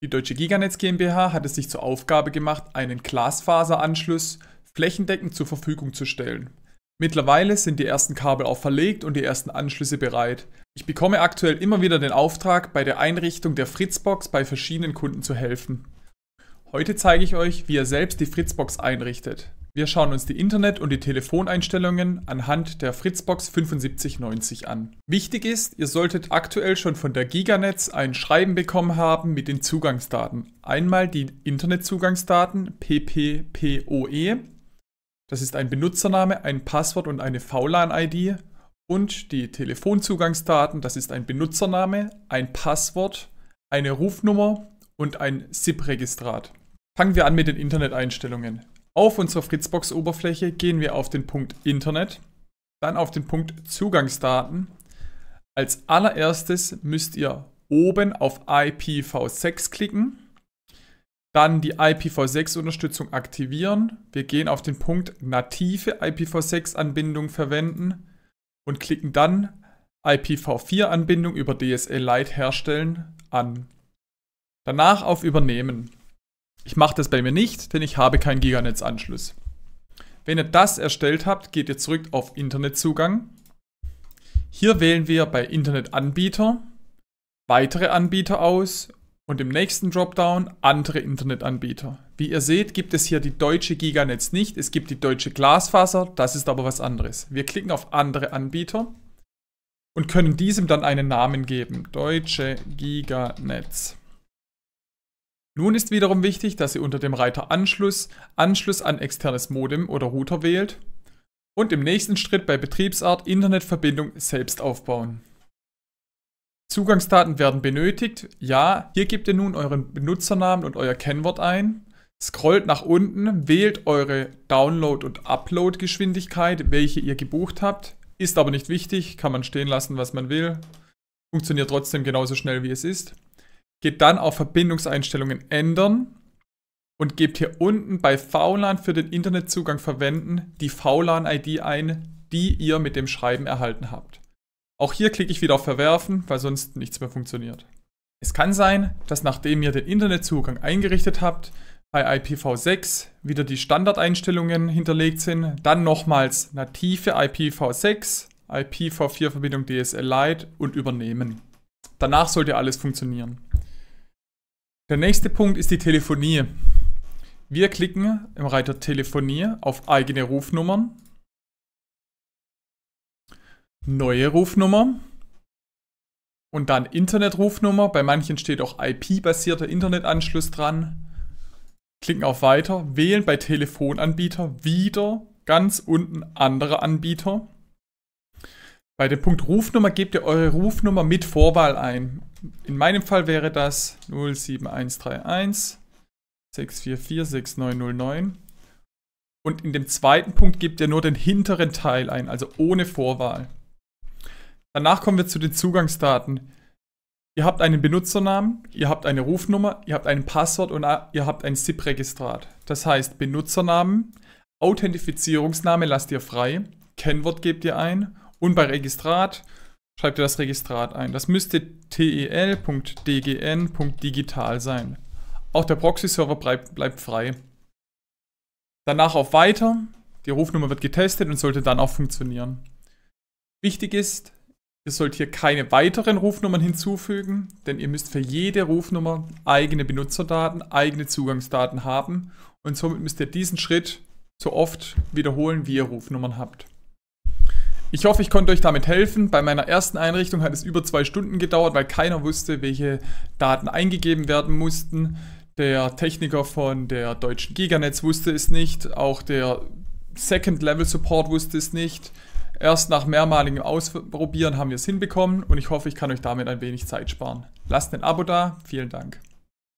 Die Deutsche Giganetz GmbH hat es sich zur Aufgabe gemacht, einen Glasfaseranschluss flächendeckend zur Verfügung zu stellen. Mittlerweile sind die ersten Kabel auch verlegt und die ersten Anschlüsse bereit. Ich bekomme aktuell immer wieder den Auftrag, bei der Einrichtung der Fritzbox bei verschiedenen Kunden zu helfen. Heute zeige ich euch, wie ihr selbst die Fritzbox einrichtet. Wir schauen uns die Internet- und die Telefoneinstellungen anhand der Fritzbox 7590 an. Wichtig ist, ihr solltet aktuell schon von der Giganetz ein Schreiben bekommen haben mit den Zugangsdaten. Einmal die Internetzugangsdaten PPPoE, das ist ein Benutzername, ein Passwort und eine VLAN-ID. Und die Telefonzugangsdaten, das ist ein Benutzername, ein Passwort, eine Rufnummer und ein SIP-Registrat. Fangen wir an mit den Interneteinstellungen. Auf unserer Fritzbox-Oberfläche gehen wir auf den Punkt Internet, dann auf den Punkt Zugangsdaten. Als allererstes müsst ihr oben auf IPv6 klicken, dann die IPv6-Unterstützung aktivieren. Wir gehen auf den Punkt Native IPv6-Anbindung verwenden und klicken dann IPv4-Anbindung über DSL Lite herstellen an. Danach auf Übernehmen. Ich mache das bei mir nicht, denn ich habe keinen Giganetzanschluss. Wenn ihr das erstellt habt, geht ihr zurück auf Internetzugang. Hier wählen wir bei Internetanbieter weitere Anbieter aus und im nächsten Dropdown andere Internetanbieter. Wie ihr seht, gibt es hier die deutsche Giganetz nicht. Es gibt die deutsche Glasfaser, das ist aber was anderes. Wir klicken auf andere Anbieter und können diesem dann einen Namen geben. Deutsche Giganetz. Nun ist wiederum wichtig, dass ihr unter dem Reiter Anschluss Anschluss an externes Modem oder Router wählt und im nächsten Schritt bei Betriebsart Internetverbindung selbst aufbauen. Zugangsdaten werden benötigt. Ja, hier gebt ihr nun euren Benutzernamen und euer Kennwort ein. Scrollt nach unten, wählt eure Download- und Upload-Geschwindigkeit, welche ihr gebucht habt. Ist aber nicht wichtig, kann man stehen lassen, was man will. Funktioniert trotzdem genauso schnell, wie es ist geht dann auf Verbindungseinstellungen ändern und gebt hier unten bei VLAN für den Internetzugang verwenden die VLAN-ID ein, die ihr mit dem Schreiben erhalten habt. Auch hier klicke ich wieder auf Verwerfen, weil sonst nichts mehr funktioniert. Es kann sein, dass nachdem ihr den Internetzugang eingerichtet habt, bei IPv6 wieder die Standardeinstellungen hinterlegt sind, dann nochmals native IPv6, IPv4-Verbindung DSL Lite und übernehmen. Danach sollte alles funktionieren. Der nächste Punkt ist die Telefonie. Wir klicken im Reiter Telefonie auf eigene Rufnummern, neue Rufnummer und dann Internetrufnummer. Bei manchen steht auch IP-basierter Internetanschluss dran. Klicken auf Weiter, wählen bei Telefonanbieter wieder ganz unten andere Anbieter. Bei dem Punkt Rufnummer gebt ihr eure Rufnummer mit Vorwahl ein. In meinem Fall wäre das 07131 644 6909. Und in dem zweiten Punkt gebt ihr nur den hinteren Teil ein, also ohne Vorwahl. Danach kommen wir zu den Zugangsdaten. Ihr habt einen Benutzernamen, ihr habt eine Rufnummer, ihr habt ein Passwort und ihr habt ein SIP-Registrat. Das heißt, Benutzernamen, Authentifizierungsname lasst ihr frei, Kennwort gebt ihr ein und bei Registrat schreibt ihr das Registrat ein. Das müsste tel.dgn.digital sein. Auch der Proxy-Server bleib, bleibt frei. Danach auf Weiter. Die Rufnummer wird getestet und sollte dann auch funktionieren. Wichtig ist, ihr sollt hier keine weiteren Rufnummern hinzufügen, denn ihr müsst für jede Rufnummer eigene Benutzerdaten, eigene Zugangsdaten haben und somit müsst ihr diesen Schritt so oft wiederholen, wie ihr Rufnummern habt. Ich hoffe, ich konnte euch damit helfen. Bei meiner ersten Einrichtung hat es über zwei Stunden gedauert, weil keiner wusste, welche Daten eingegeben werden mussten. Der Techniker von der deutschen Giganetz wusste es nicht. Auch der Second Level Support wusste es nicht. Erst nach mehrmaligem Ausprobieren haben wir es hinbekommen und ich hoffe, ich kann euch damit ein wenig Zeit sparen. Lasst ein Abo da. Vielen Dank.